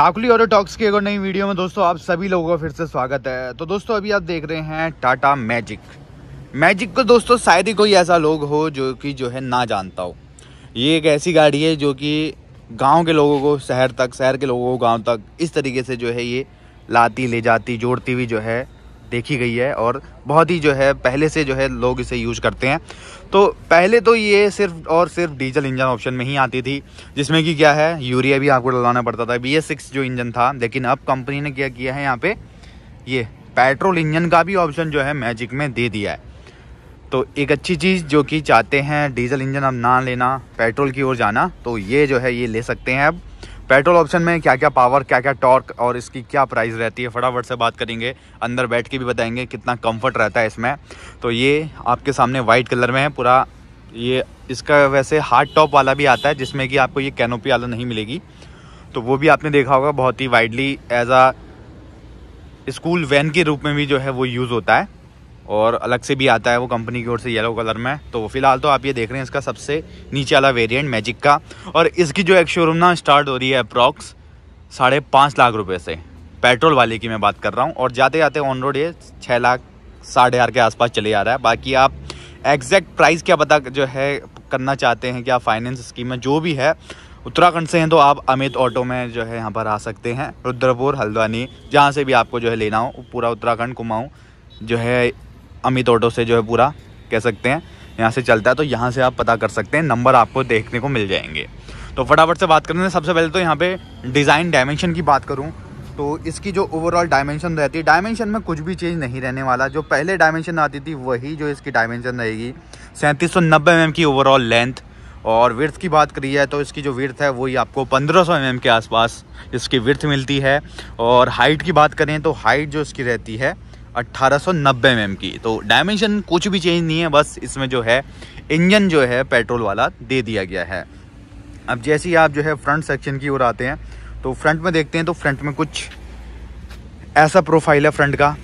टाकली टॉक्स की एक और नई वीडियो में दोस्तों आप सभी लोगों का फिर से स्वागत है तो दोस्तों अभी आप देख रहे हैं टाटा मैजिक मैजिक को दोस्तों शायद ही कोई ऐसा लोग हो जो कि जो है ना जानता हो ये एक ऐसी गाड़ी है जो कि गांव के लोगों को शहर तक शहर के लोगों को गांव तक इस तरीके से जो है ये लाती ले जाती जोड़ती हुई जो है देखी गई है और बहुत ही जो है पहले से जो है लोग इसे यूज करते हैं तो पहले तो ये सिर्फ और सिर्फ डीजल इंजन ऑप्शन में ही आती थी जिसमें कि क्या है यूरिया भी आपको डलाना पड़ता था बी सिक्स जो इंजन था लेकिन अब कंपनी ने क्या किया है यहाँ पे ये पेट्रोल इंजन का भी ऑप्शन जो है मैजिक में दे दिया है तो एक अच्छी चीज़ जो कि चाहते हैं डीजल इंजन अब ना लेना पेट्रोल की ओर जाना तो ये जो है ये ले सकते हैं अब पेट्रोल ऑप्शन में क्या क्या पावर क्या क्या टॉर्क और इसकी क्या प्राइस रहती है फटाफट से बात करेंगे अंदर बैठ के भी बताएंगे कितना कंफर्ट रहता है इसमें तो ये आपके सामने वाइट कलर में है पूरा ये इसका वैसे हार्ड टॉप वाला भी आता है जिसमें कि आपको ये कैनोपी वाला नहीं मिलेगी तो वो भी आपने देखा होगा बहुत ही widely as a school van के रूप में भी जो है वो यूज़ होता है और अलग से भी आता है वो कंपनी की ओर से येलो कलर में तो फिलहाल तो आप ये देख रहे हैं इसका सबसे नीचे वाला वेरिएंट मैजिक का और इसकी जो एक शोरूम ना स्टार्ट हो रही है अप्रॉक्स साढ़े पाँच लाख रुपये से पेट्रोल वाले की मैं बात कर रहा हूँ और जाते जाते ऑन रोड ये छः लाख साढ़े के आसपास चले जा रहा है बाकी आप एग्जैक्ट प्राइस क्या पता जो है करना चाहते हैं क्या फाइनेंस स्कीम में जो भी है उत्तराखंड से हैं तो आप अमित ऑटो में जो है यहाँ पर आ सकते हैं रुद्रपुर हल्द्वानी जहाँ से भी आपको जो है लेना हो पूरा उत्तराखंड कुमाऊँ जो है अमित ऑटो से जो है पूरा कह सकते हैं यहाँ से चलता है तो यहाँ से आप पता कर सकते हैं नंबर आपको देखने को मिल जाएंगे तो फटाफट से बात करते हैं सबसे पहले तो यहाँ पे डिज़ाइन डायमेंशन की बात करूँ तो इसकी जो ओवरऑल डायमेंशन रहती है डायमेंशन में कुछ भी चेंज नहीं रहने वाला जो पहले डायमेंशन आती थी वही जो इसकी डायमेंशन रहेगी सैंतीस सौ एम mm की ओवरऑल लेंथ और विर्थ की बात करी जाए तो इसकी जो विर्थ है वही आपको 1500 सौ mm के आसपास इसकी विर्थ मिलती है और हाइट की बात करें तो हाइट जो इसकी रहती है 1890 एम की तो डायमेंशन कुछ भी चेंज नहीं है बस इसमें जो है इंजन जो है पेट्रोल वाला दे दिया गया है अब जैसे ही आप जो है फ्रंट सेक्शन की ओर आते हैं तो फ्रंट में देखते हैं तो फ्रंट में कुछ ऐसा प्रोफाइल है फ्रंट का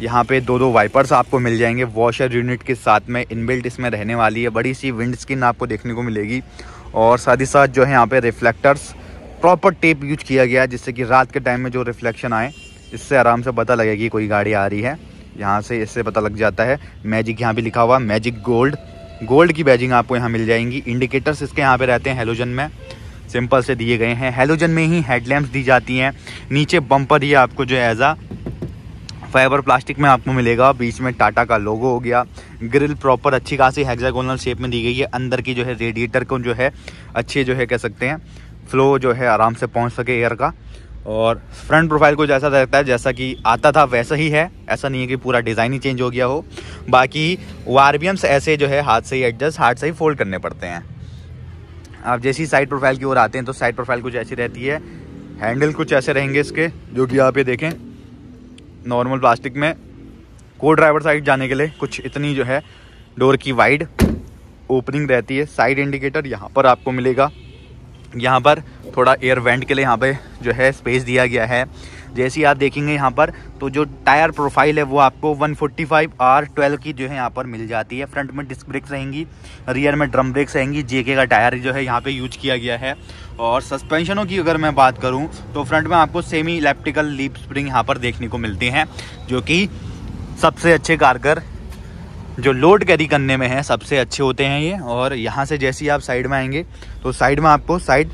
यहाँ पे दो दो वाइपर्स आपको मिल जाएंगे वॉशर यूनिट के साथ में इनबिल्ट इसमें रहने वाली है बड़ी सी विंड स्क्रीन आपको देखने को मिलेगी और साथ ही साथ जो है यहाँ पे रिफ्लेक्टर्स प्रॉपर टेप यूज किया गया है जिससे कि रात के टाइम में जो रिफ्लेक्शन आए इससे आराम से पता लगेगा कि कोई गाड़ी आ रही है यहाँ से इससे पता लग जाता है मैजिक यहाँ पे लिखा हुआ मैजिक गोल्ड गोल्ड की बैजिंग आपको यहाँ मिल जाएंगी इंडिकेटर्स इसके यहाँ पे रहते हैं हेलोजन में सिंपल से दिए गए हैं हेलोजन में ही हेडलैम्प दी जाती हैं नीचे बम्पर ही आपको जो एज आ फाइबर प्लास्टिक में आपको मिलेगा बीच में टाटा का लोगो हो गया ग्रिल प्रॉपर अच्छी खासी हेक्सागोनल शेप में दी गई है अंदर की जो है रेडिएटर को जो है अच्छे जो है कह सकते हैं फ्लो जो है आराम से पहुंच सके एयर का और फ्रंट प्रोफाइल कुछ ऐसा रहता है जैसा कि आता था वैसा ही है ऐसा नहीं है कि पूरा डिज़ाइन ही चेंज हो गया हो बाकी वारबियम्स ऐसे जो है हाथ से ही एडजस्ट हाथ से ही फोल्ड करने पड़ते हैं आप जैसे ही साइड प्रोफाइल की ओर आते हैं तो साइड प्रोफाइल कुछ ऐसी रहती है हैंडल कुछ ऐसे रहेंगे इसके जो कि आप ये देखें नॉर्मल प्लास्टिक में को ड्राइवर साइड जाने के लिए कुछ इतनी जो है डोर की वाइड ओपनिंग रहती है साइड इंडिकेटर यहाँ पर आपको मिलेगा यहाँ पर थोड़ा एयर वेंट के लिए यहाँ पे जो है स्पेस दिया गया है जैसे आप देखेंगे यहाँ पर तो जो टायर प्रोफाइल है वो आपको 145 फोर्टी आर ट्वेल्व की जो है यहाँ पर मिल जाती है फ्रंट में डिस्क ब्रेक्स रहेंगी रियर में ड्रम ब्रेक्स रहेंगी जेके का टायर जो है यहाँ पे यूज किया गया है और सस्पेंशनों की अगर मैं बात करूँ तो फ्रंट में आपको सेमी इलेप्टिकल लीप स्प्रिंग यहाँ पर देखने को मिलती हैं जो कि सबसे अच्छे कारगर जो लोड कैरी करने में है सबसे अच्छे होते हैं ये और यहाँ से जैसे ही आप साइड में आएंगे तो साइड में आपको साइड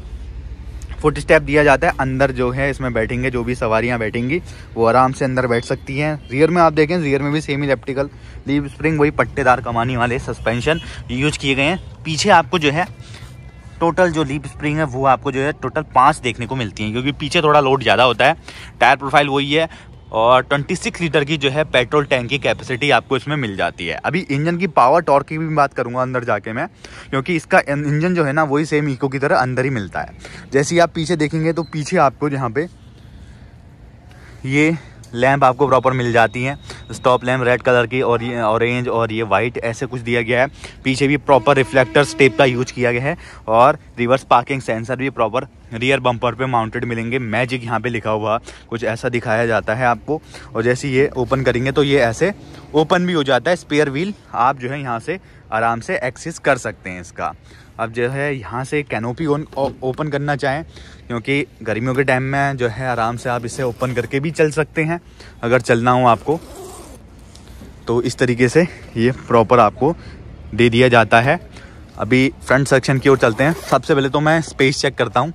फुट स्टेप दिया जाता है अंदर जो है इसमें बैठेंगे जो भी सवारियाँ बैठेंगी वो आराम से अंदर बैठ सकती हैं रियर में आप देखें रियर में भी सेमी इलेप्टिकल लीव स्प्रिंग वही पट्टेदार कमानी वाले सस्पेंशन यूज किए गए हैं पीछे आपको जो है टोटल जो लीप स्प्रिंग है वो आपको जो है टोटल पाँच देखने को मिलती हैं क्योंकि पीछे थोड़ा लोड ज़्यादा होता है टायर प्रोफाइल वही है और 26 लीटर की जो है पेट्रोल टैंक की कैपेसिटी आपको इसमें मिल जाती है अभी इंजन की पावर टॉर्क की भी बात करूँगा अंदर जाके मैं क्योंकि इसका इंजन जो है ना वही सेम इको की तरह अंदर ही मिलता है जैसे आप पीछे देखेंगे तो पीछे आपको यहाँ पे ये लैंप आपको प्रॉपर मिल जाती हैं स्टॉप लैम्प रेड कलर की और ये ऑरेंज और ये वाइट ऐसे कुछ दिया गया है पीछे भी प्रॉपर रिफ्लेक्टर्स टेप का यूज किया गया है और रिवर्स पार्किंग सेंसर भी प्रॉपर रियर बम्पर पे माउंटेड मिलेंगे मैजिक यहाँ पे लिखा हुआ कुछ ऐसा दिखाया जाता है आपको और जैसे ये ओपन करेंगे तो ये ऐसे ओपन भी हो जाता है स्पेयर व्हील आप जो है यहाँ से आराम से एक्सेस कर सकते हैं इसका अब जो है यहाँ से कैनोपी ओपन करना चाहें क्योंकि गर्मियों के टाइम में जो है आराम से आप इसे ओपन करके भी चल सकते हैं अगर चलना हो आपको तो इस तरीके से ये प्रॉपर आपको दे दिया जाता है अभी फ्रंट सेक्शन की ओर चलते हैं सबसे पहले तो मैं स्पेस चेक करता हूँ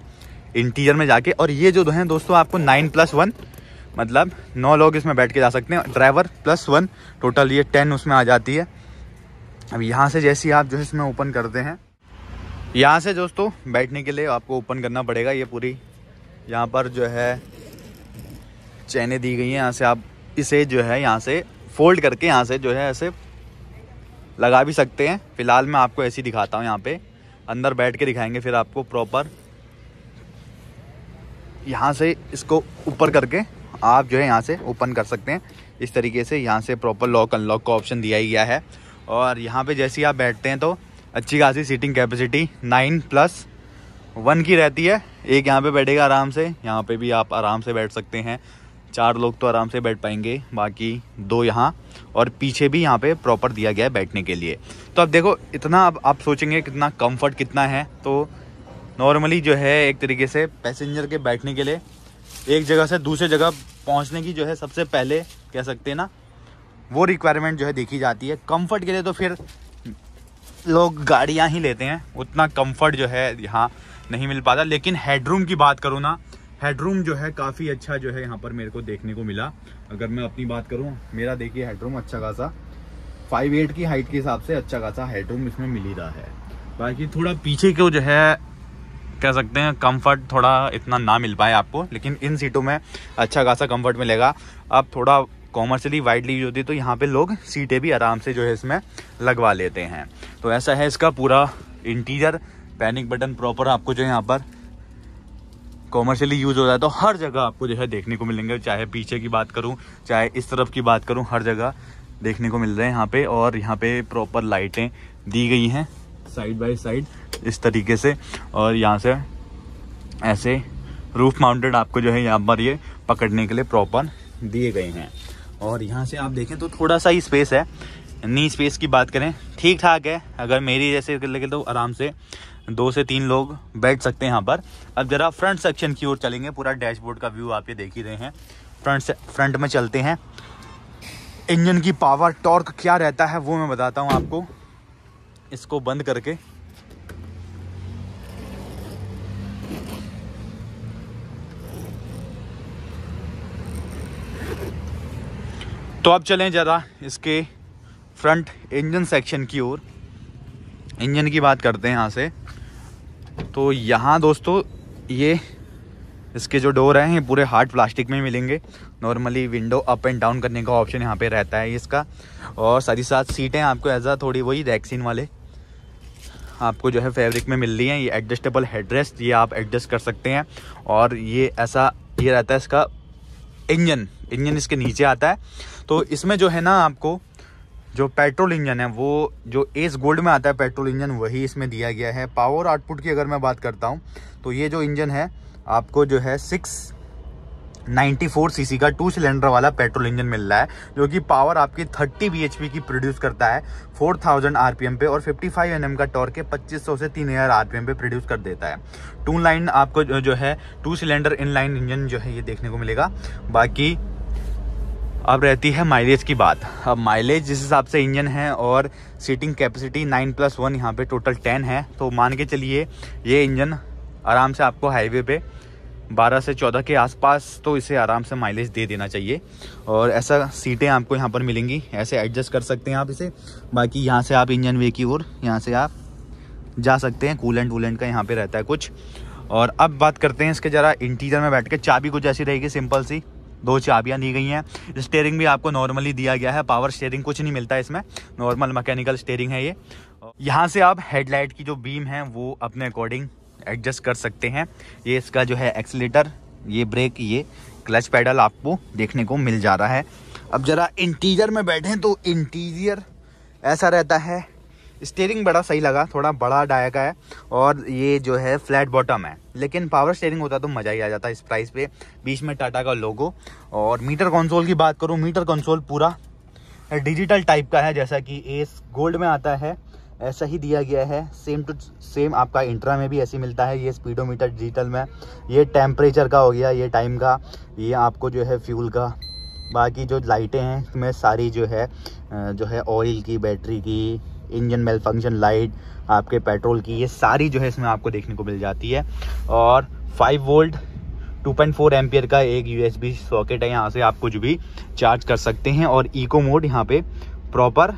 इंटीरियर में जाके और ये जो हैं दोस्तों आपको नाइन प्लस वन मतलब नौ लोग इसमें बैठ के जा सकते हैं ड्राइवर प्लस वन टोटल ये टेन उसमें आ जाती है अब यहाँ से जैसे आप जो है इसमें ओपन करते हैं यहाँ से दोस्तों बैठने के लिए आपको ओपन करना पड़ेगा ये पूरी यहाँ पर जो है चैने दी गई हैं यहाँ से आप इसे जो है यहाँ से फोल्ड करके यहाँ से जो है ऐसे लगा भी सकते हैं फ़िलहाल मैं आपको ऐसी दिखाता हूँ यहाँ पे अंदर बैठ के दिखाएंगे फिर आपको प्रॉपर यहाँ से इसको ऊपर करके आप जो है यहाँ से ओपन कर सकते हैं इस तरीके से यहाँ से प्रॉपर लॉक अनलॉक का ऑप्शन दिया ही गया है और यहाँ पे जैसे ही आप बैठते हैं तो अच्छी खासी seating capacity nine plus one की रहती है एक यहाँ पे बैठेगा आराम से यहाँ पे भी आप आराम से बैठ सकते हैं चार लोग तो आराम से बैठ पाएंगे बाकी दो यहाँ और पीछे भी यहाँ पे प्रॉपर दिया गया है बैठने के लिए तो अब देखो इतना अब आप सोचेंगे कितना कंफर्ट कितना है तो नॉर्मली जो है एक तरीके से पैसेंजर के बैठने के लिए एक जगह से दूसरे जगह पहुंचने की जो है सबसे पहले कह सकते हैं ना वो रिक्वायरमेंट जो है देखी जाती है कंफर्ट के लिए तो फिर लोग गाड़ियाँ ही लेते हैं उतना कंफर्ट जो है यहाँ नहीं मिल पाता लेकिन हेडरूम की बात करूँ ना हेडरूम जो है काफ़ी अच्छा जो है यहाँ पर मेरे को देखने को मिला अगर मैं अपनी बात करूँ मेरा देखिए हेडरूम अच्छा खासा फाइव एट की हाइट के हिसाब से अच्छा खासा हेडरूम इसमें मिल ही रहा है बाकी थोड़ा पीछे को जो है कह सकते हैं कंफर्ट थोड़ा इतना ना मिल पाए आपको लेकिन इन सीटों में अच्छा खासा कंफर्ट मिलेगा अब थोड़ा कॉमर्शली वाइडली यूज होती है तो यहाँ पे लोग सीटें भी आराम से जो है इसमें लगवा लेते हैं तो ऐसा है इसका पूरा इंटीरियर पैनिक बटन प्रॉपर आपको जो है यहाँ पर कॉमर्शियली यूज़ हो रहा है तो हर जगह आपको जो है देखने को मिलेंगे चाहे पीछे की बात करूँ चाहे इस तरफ की बात करूँ हर जगह देखने को मिल रहे हैं यहाँ पे और यहाँ पे प्रॉपर लाइटें दी गई हैं साइड बाय साइड इस तरीके से और यहाँ से ऐसे रूफ माउंटेड आपको जो है यहाँ पर ये पकड़ने के लिए प्रॉपर दिए गए हैं और यहाँ से आप देखें तो थोड़ा सा ही स्पेस है नी स्पेस की बात करें ठीक ठाक है अगर मेरी जैसे लेके तो आराम से दो से तीन लोग बैठ सकते हैं यहाँ पर अब ज़रा फ्रंट सेक्शन की ओर चलेंगे पूरा डैशबोर्ड का व्यू आप ये देख ही रहे हैं फ्रंट से फ्रंट में चलते हैं इंजन की पावर टॉर्क क्या रहता है वो मैं बताता हूँ आपको इसको बंद करके तो अब चलें ज़रा इसके फ्रंट इंजन सेक्शन की ओर इंजन की बात करते हैं यहाँ से तो यहाँ दोस्तों ये इसके जो डोर हैं ये पूरे हार्ड प्लास्टिक में मिलेंगे normally window up and down करने का ऑप्शन यहाँ पे रहता है इसका और साथ ही साथ सीटें आपको ऐसा थोड़ी वही रैक्सिन वाले आपको जो है फैब्रिक में मिल रही है ये एडजस्टेबल हेड ये आप एडजस्ट कर सकते हैं और ये ऐसा ये रहता है इसका इंजन इंजन इसके नीचे आता है तो इसमें जो है ना आपको जो पेट्रोल इंजन है वो जो एस गोल्ड में आता है पेट्रोल इंजन वही इसमें दिया गया है पावर आउटपुट की अगर मैं बात करता हूँ तो ये जो इंजन है आपको जो है सिक्स 94 सीसी का टू सिलेंडर वाला पेट्रोल इंजन मिल रहा है जो कि पावर आपकी 30 bhp की प्रोड्यूस करता है 4000 आरपीएम पे और 55 एनएम का टॉर्क के 2500 से 3000 आरपीएम पे प्रोड्यूस कर देता है टू लाइन आपको जो है two cylinder in line engine जो है ये देखने को मिलेगा बाकी अब रहती है माइलेज की बात अब माइलेज जिस हिसाब से इंजन है और seating capacity nine plus one यहाँ पे टोटल टेन है तो मान के चलिए ये इंजन आराम से आपको हाईवे पे 12 से 14 के आसपास तो इसे आराम से माइलेज दे देना चाहिए और ऐसा सीटें आपको यहाँ पर मिलेंगी ऐसे एडजस्ट कर सकते हैं आप इसे बाकी यहाँ से आप इंजन वे की ओर यहाँ से आप जा सकते हैं कूलेंट वूलेंट का यहाँ पे रहता है कुछ और अब बात करते हैं इसके ज़रा इंटीरियर में बैठ के चाबी कुछ ऐसी रहेगी सिंपल सी दो चाबियाँ दी गई हैं स्टेयरिंग भी आपको नॉर्मली दिया गया है पावर स्टेयरिंग कुछ नहीं मिलता इसमें नॉर्मल मैकेनिकल स्टेयरिंग है ये यहाँ से आप हेडलाइट की जो बीम है वो अपने अकॉर्डिंग एडजस्ट कर सकते हैं ये इसका जो है एक्सीटर ये ब्रेक ये क्लच पैडल आपको देखने को मिल जा रहा है अब ज़रा इंटीरियर में बैठें तो इंटीरियर ऐसा रहता है स्टेयरिंग बड़ा सही लगा थोड़ा बड़ा डाया का है और ये जो है फ्लैट बॉटम है लेकिन पावर स्टेयरिंग होता तो मज़ा ही आ जाता इस प्राइस पे बीच में टाटा का लोगो और मीटर कंसोल की बात करूँ मीटर कंसोल पूरा डिजिटल टाइप का है जैसा कि एस गोल्ड में आता है ऐसा ही दिया गया है सेम टू सेम आपका इंट्रा में भी ऐसे मिलता है ये स्पीडोमीटर डिजिटल में ये टेम्परेचर का हो गया ये टाइम का ये आपको जो है फ्यूल का बाकी जो लाइटें हैं इसमें सारी जो है जो है ऑयल की बैटरी की इंजन मेल फंक्शन लाइट आपके पेट्रोल की ये सारी जो है इसमें आपको देखने को मिल जाती है और 5 वोल्ट 2.4 पॉइंट का एक बी सॉकेट है यहाँ से आप कुछ भी चार्ज कर सकते हैं और इको मोड यहाँ पे प्रॉपर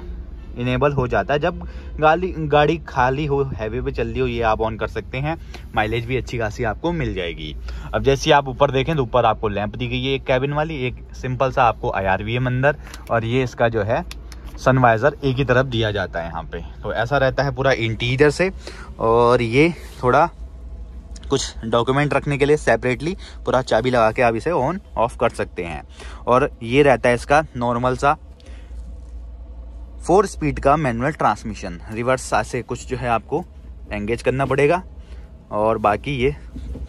इनेबल हो जाता है जब गाड़ी गाड़ी खाली हो हैवी पे चल रही हो ये आप ऑन कर सकते हैं माइलेज भी अच्छी खासी आपको मिल जाएगी अब जैसे आप ऊपर देखें तो ऊपर आपको लैंप दी गई है एक कैबिन वाली एक सिंपल सा आपको आई आर अंदर और ये इसका जो है सनवाइज़र एक ही तरफ दिया जाता है यहाँ पे तो ऐसा रहता है पूरा इंटीरियर से और ये थोड़ा कुछ डॉक्यूमेंट रखने के लिए सेपरेटली पूरा चाबी लगा के आप इसे ऑन ऑफ कर सकते हैं और ये रहता है इसका नॉर्मल सा फोर स्पीड का मैनुअल ट्रांसमिशन रिवर्स से कुछ जो है आपको एंगेज करना पड़ेगा और बाकी ये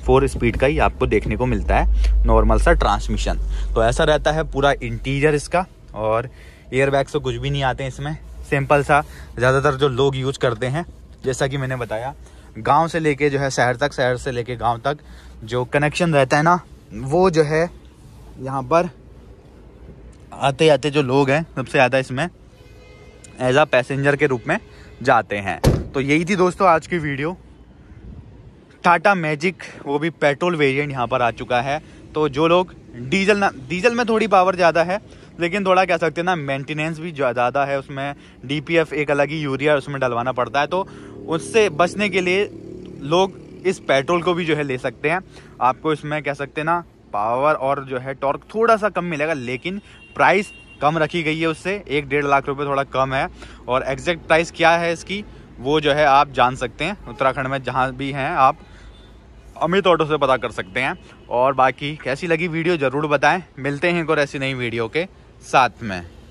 फोर स्पीड का ही आपको देखने को मिलता है नॉर्मल सा ट्रांसमिशन तो ऐसा रहता है पूरा इंटीरियर इसका और एयर बैग से कुछ भी नहीं आते इसमें सिंपल सा ज़्यादातर जो लोग यूज करते हैं जैसा कि मैंने बताया गांव से लेके जो है शहर तक शहर से लेके गांव तक जो कनेक्शन रहता है ना वो जो है यहाँ पर आते आते जो लोग हैं सबसे ज़्यादा इसमें एज आ पैसेंजर के रूप में जाते हैं तो यही थी दोस्तों आज की वीडियो टाटा मैजिक वो भी पेट्रोल वेरिएंट यहाँ पर आ चुका है तो जो लोग डीजल ना डीजल में थोड़ी पावर ज़्यादा है लेकिन थोड़ा कह सकते हैं ना मेंटेनेंस भी ज़्यादा है उसमें डीपीएफ एक अलग ही यूरिया उसमें डलवाना पड़ता है तो उससे बचने के लिए लोग इस पेट्रोल को भी जो है ले सकते हैं आपको इसमें कह सकते हैं ना पावर और जो है टॉर्क थोड़ा सा कम मिलेगा लेकिन प्राइस कम रखी गई है उससे एक डेढ़ लाख रुपये थोड़ा कम है और एग्जैक्ट प्राइस क्या है इसकी वो जो है आप जान सकते हैं उत्तराखंड में जहाँ भी हैं आप अमित ऑटो से पता कर सकते हैं और बाकी कैसी लगी वीडियो ज़रूर बताएं मिलते हैं एक और ऐसी नई वीडियो के साथ में